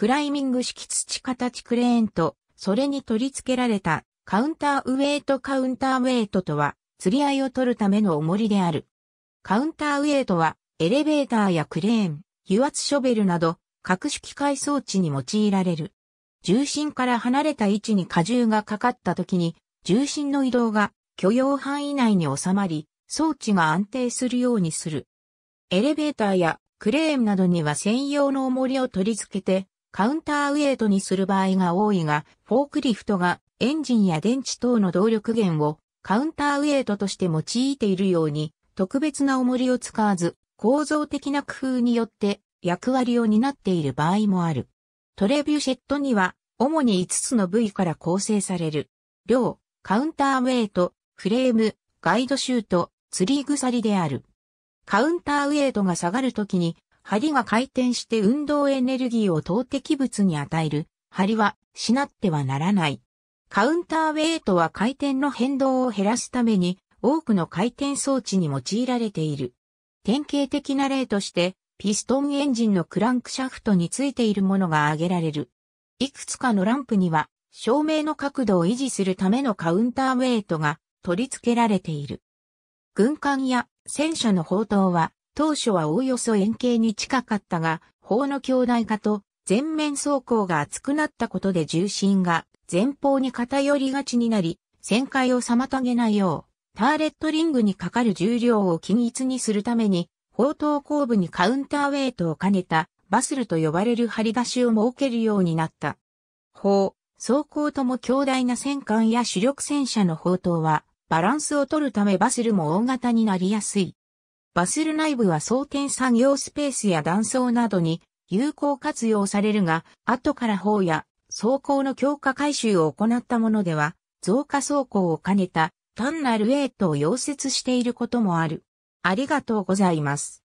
クライミング式土形クレーンと、それに取り付けられたカウンターウェイトカウンターウェイトとは、釣り合いを取るための重りである。カウンターウェイトは、エレベーターやクレーン、油圧ショベルなど、各種機械装置に用いられる。重心から離れた位置に荷重がかかった時に、重心の移動が許容範囲内に収まり、装置が安定するようにする。エレベーターやクレーンなどには専用の重りを取り付けて、カウンターウェイトにする場合が多いが、フォークリフトがエンジンや電池等の動力源をカウンターウェイトとして用いているように、特別な重りを使わず、構造的な工夫によって役割を担っている場合もある。トレビュシェットには、主に5つの部位から構成される。量、カウンターウェイト、フレーム、ガイドシュート、釣り鎖である。カウンターウェイトが下がるときに針が回転して運動エネルギーを投擲物に与える、針はしなってはならない。カウンターウェイトは回転の変動を減らすために多くの回転装置に用いられている。典型的な例として、ピストンエンジンのクランクシャフトについているものが挙げられる。いくつかのランプには、照明の角度を維持するためのカウンターウェイトが取り付けられている。軍艦や戦車の砲塔は当初はおおよそ円形に近かったが、砲の強大化と前面走行が厚くなったことで重心が前方に偏りがちになり、旋回を妨げないよう、ターレットリングにかかる重量を均一にするために、砲塔後部にカウンターウェイトを兼ねたバスルと呼ばれる張り出しを設けるようになった。砲、走行とも強大な戦艦や主力戦車の砲塔は、バランスを取るためバスルも大型になりやすい。バスル内部は装填作業スペースや断層などに有効活用されるが、後から砲や装甲の強化改修を行ったものでは、増加走行を兼ねた単なるエイトを溶接していることもある。ありがとうございます。